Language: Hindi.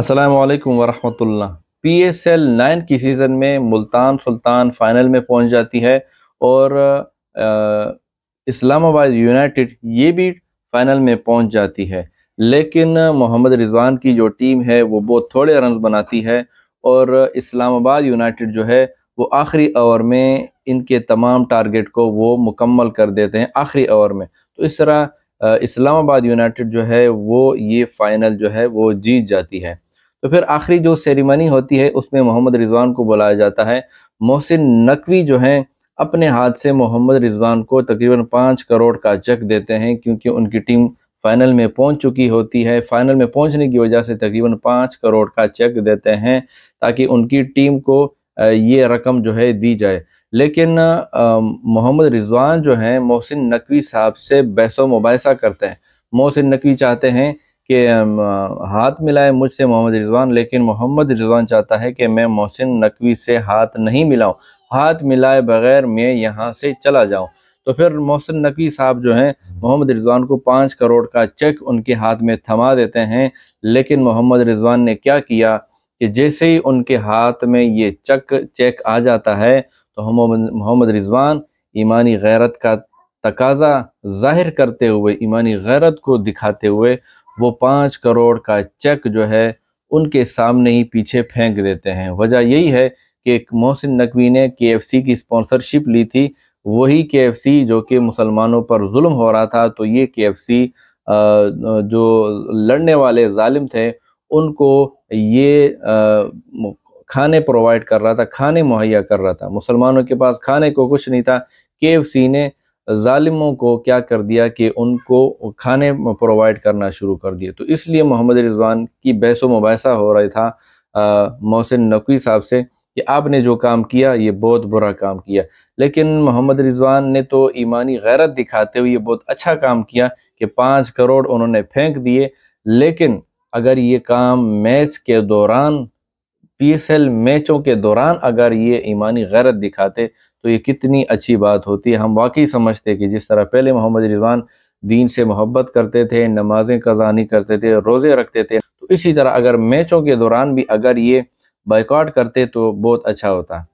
असलकम वरहमतुल्ला पी एस एल नाइन की सीज़न में मुल्तान सुल्तान फ़ाइनल में पहुंच जाती है और इस्लामाबाद यूनाइटेड ये भी फ़ाइनल में पहुंच जाती है लेकिन मोहम्मद रिजवान की जो टीम है वो बहुत थोड़े रन बनाती है और इस्लामाबाद यूनाइटेड जो है वो आखिरी ओवर में इनके तमाम टारगेट को वो मुकम्मल कर देते हैं आखिरी ओवर में तो इस तरह इस्लामाबाद यूनाइटेड जो है वो ये फ़ाइनल जो है वो जीत जाती है तो फिर आखिरी जो सेरेमनी होती है उसमें मोहम्मद रिजवान को बुलाया जाता है मोहसिन नकवी जो हैं अपने हाथ से मोहम्मद रिजवान को तकरीबन पाँच करोड़ का चेक देते हैं क्योंकि उनकी टीम फाइनल में पहुंच चुकी होती है फाइनल में पहुंचने की वजह से तकरीबन पाँच करोड़ का चेक देते हैं ताकि उनकी टीम को ये रकम जो है दी जाए लेकिन मोहम्मद रिजवान जो हैं मोहसिन नकवी साहब से बैसो मुबासा करते हैं मोहसिन नकवी चाहते हैं कि हाथ मिलाए मुझसे मोहम्मद रिजवान लेकिन मोहम्मद रिजवान चाहता है कि मैं मोहसिन नकवी से हाथ नहीं मिलाऊं हाथ मिलाए बगैर मैं यहाँ से चला जाऊं तो फिर मोहसिन नकवी साहब जो हैं मोहम्मद रिजवान को पाँच करोड़ का चेक उनके हाथ में थमा देते हैं लेकिन मोहम्मद रिजवान ने क्या किया कि जैसे ही उनके हाथ में ये चक चेक आ जाता है तो मोहम्मद रिजवान ईमानी गैरत का तकाजा जाहिर करते हुए ईमानी गैरत को दिखाते हुए वो पाँच करोड़ का चेक जो है उनके सामने ही पीछे फेंक देते हैं वजह यही है कि मोहसिन नकवी ने के की स्पॉन्सरशिप ली थी वही के जो कि मुसलमानों पर जुल्म हो रहा था तो ये के जो लड़ने वाले जालिम थे उनको ये खाने प्रोवाइड कर रहा था खाने मुहैया कर रहा था मुसलमानों के पास खाने को कुछ नहीं था के ने ालिमों को क्या कर दिया कि उनको खाने प्रोवाइड करना शुरू कर दिए तो इसलिए मोहम्मद रिजवान की बहस मुबासा हो रहा था मोहसिन नकवी साहब से कि आपने जो काम किया ये बहुत बुरा काम किया लेकिन मोहम्मद रिजवान ने तो ईमानी गैरत दिखाते हुए ये बहुत अच्छा काम किया कि पाँच करोड़ उन्होंने फेंक दिए लेकिन अगर ये काम मैच के दौरान पीएसएल मैचों के दौरान अगर ये ईमानी गैरत दिखाते तो ये कितनी अच्छी बात होती है हम वाकई समझते कि जिस तरह पहले मोहम्मद रिजवान दीन से मोहब्बत करते थे नमाजें कज़ा नहीं करते थे रोज़े रखते थे तो इसी तरह अगर मैचों के दौरान भी अगर ये बाइकआउट करते तो बहुत अच्छा होता